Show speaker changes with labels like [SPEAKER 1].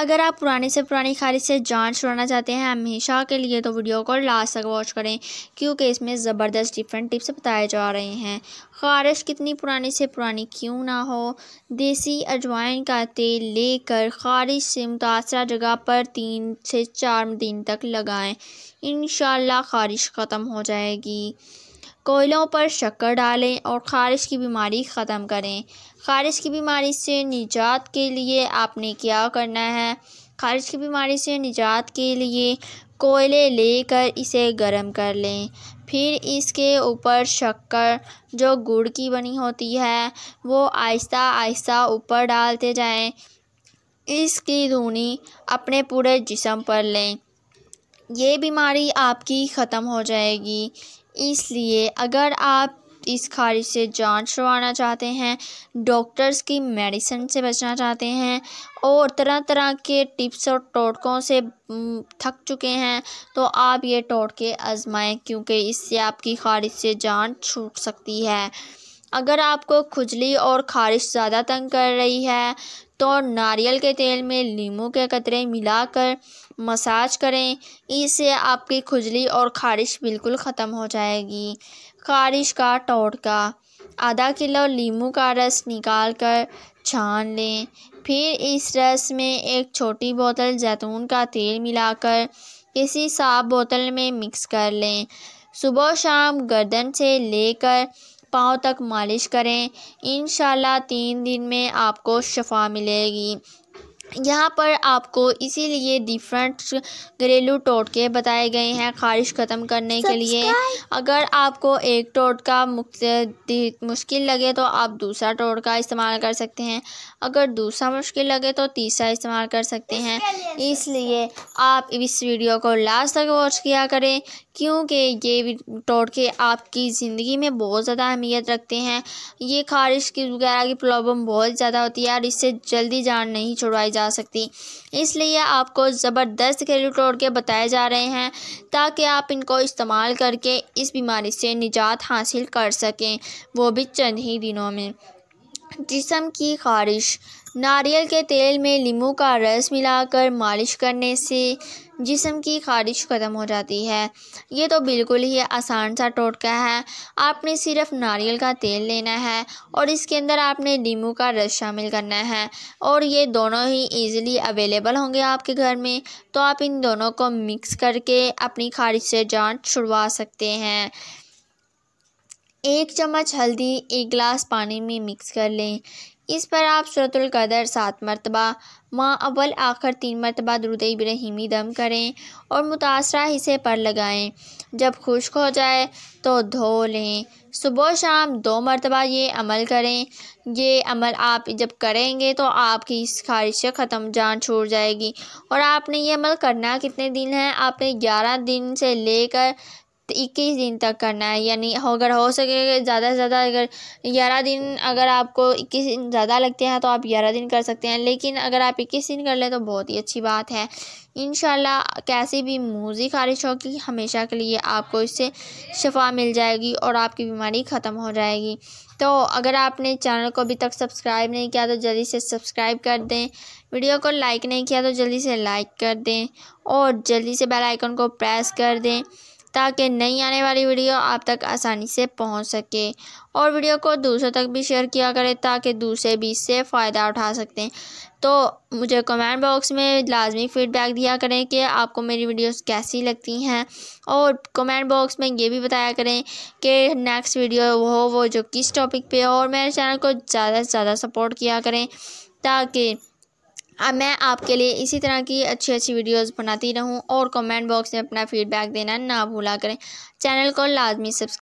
[SPEAKER 1] अगर आप पुरानी से पुरानी खारिज से जान छुड़ाना चाहते हैं हमेशा के लिए तो वीडियो को लास्ट तक वॉच करें क्योंकि इसमें ज़बरदस्त डिफरेंट टिप्स बताए जा रहे हैं खारिश कितनी पुरानी से पुरानी क्यों ना हो देसी अजवाइन का तेल लेकर खारिश से मुतासर जगह पर तीन से चार दिन तक लगाएं इन खारिश ख़त्म हो जाएगी कोयलों पर शक्कर डालें और ख़ारिश की बीमारी ख़त्म करें ख़ारिश की बीमारी से निजात के लिए आपने क्या करना है ख़ारिश की बीमारी से निजात के लिए कोयले लेकर इसे गर्म कर लें फिर इसके ऊपर शक्कर जो गुड़ की बनी होती है वो आहिस्ता आहिस्ता ऊपर डालते जाएं इसकी धुनी अपने पूरे जिसम पर लें ये बीमारी आपकी ख़त्म हो जाएगी इसलिए अगर आप इस खारिज से जान छुड़वाना चाहते हैं डॉक्टर्स की मेडिसिन से बचना चाहते हैं और तरह तरह के टिप्स और टोटकों से थक चुके हैं तो आप ये टोटके आजमाएं क्योंकि इससे आपकी खारिज से जान छूट सकती है अगर आपको खुजली और ख़ारिश ज़्यादा तंग कर रही है तो नारियल के तेल में नींबू के कतरे मिलाकर मसाज करें इससे आपकी खुजली और ख़ारिश बिल्कुल ख़त्म हो जाएगी ख़ारिश का टोटका आधा किलो नींबू का रस निकाल कर छान लें फिर इस रस में एक छोटी बोतल जैतून का तेल मिलाकर किसी साफ बोतल में मिक्स कर लें सुबह शाम गर्दन से लेकर पाँव तक मालिश करें इन तीन दिन में आपको शफा मिलेगी यहाँ पर आपको इसीलिए डिफरेंट घरेलू टोटके बताए गए हैं ख़ारिश ख़त्म करने के लिए अगर आपको एक टोटका मुश्किल लगे तो आप दूसरा टोटका इस्तेमाल कर सकते हैं अगर दूसरा मुश्किल लगे तो तीसरा इस्तेमाल कर सकते हैं इसलिए आप इस वीडियो को लास्ट तक वॉच किया करें क्योंकि ये टोटके आपकी ज़िंदगी में बहुत ज़्यादा अहमियत रखते हैं ये खारिश की वगैरह की प्रॉब्लम बहुत ज़्यादा होती है और इससे जल्दी जान नहीं छुड़वाई जा सकती इसलिए आपको ज़बरदस्त घरेलू टोटके बताए जा रहे हैं ताकि आप इनको इस्तेमाल करके इस बीमारी से निजात हासिल कर सकें वो भी चंद ही दिनों में जिसम की खारिश नारियल के तेल में नींबू का रस मिलाकर मालिश करने से जिसम की खारिश ख़त्म हो जाती है ये तो बिल्कुल ही आसान सा टोटका है आपने सिर्फ नारियल का तेल लेना है और इसके अंदर आपने नींबू का रस शामिल करना है और ये दोनों ही इजीली अवेलेबल होंगे आपके घर में तो आप इन दोनों को मिक्स करके अपनी खारिश से जान छुड़वा सकते हैं एक चम्मच हल्दी एक गिलास पानी में मिक्स कर लें इस पर आप सूरतलकदर सात मरतबा माँ अव्वल आखिर तीन मरतबा दुरुद इब्राहिमी दम करें और मुतासरा हिस्से पर लगाएं जब खुश्क हो जाए तो धो लें सुबह शाम दो मरतबा ये अमल करें ये अमल आप जब करेंगे तो आपकी इस ख़त्म जान छोड़ जाएगी और आपने ये अमल करना कितने दिन है आपने ग्यारह दिन से लेकर तो इक्कीस दिन तक करना है यानी अगर हो सके ज़्यादा से ज़्यादा अगर ग्यारह दिन अगर आपको इक्कीस दिन ज़्यादा लगते हैं तो आप ग्यारह दिन कर सकते हैं लेकिन अगर आप इक्कीस दिन कर लें तो बहुत ही अच्छी बात है इन कैसी भी मूजी ख़ारिश होगी हमेशा के लिए आपको इससे शफा मिल जाएगी और आपकी बीमारी ख़त्म हो जाएगी तो अगर आपने चैनल को अभी तक सब्सक्राइब नहीं किया तो जल्दी से सब्सक्राइब कर दें वीडियो को लाइक नहीं किया तो जल्दी से लाइक कर दें और जल्दी से बेल आइकन को प्रेस कर दें ताकि नई आने वाली वीडियो आप तक आसानी से पहुंच सके और वीडियो को दूसरों तक भी शेयर किया करें ताकि दूसरे भी इससे फ़ायदा उठा सकते हैं तो मुझे कमेंट बॉक्स में लाजमी फ़ीडबैक दिया करें कि आपको मेरी वीडियोस कैसी लगती हैं और कमेंट बॉक्स में ये भी बताया करें कि नेक्स्ट वीडियो वो हो वो जो किस टॉपिक पर हो और मेरे चैनल को ज़्यादा से ज़्यादा सपोर्ट किया करें ताकि अब मैं आपके लिए इसी तरह की अच्छी अच्छी वीडियोस बनाती रहूं और कमेंट बॉक्स में अपना फीडबैक देना ना भूला करें चैनल को लाजमी सब्सक्राइब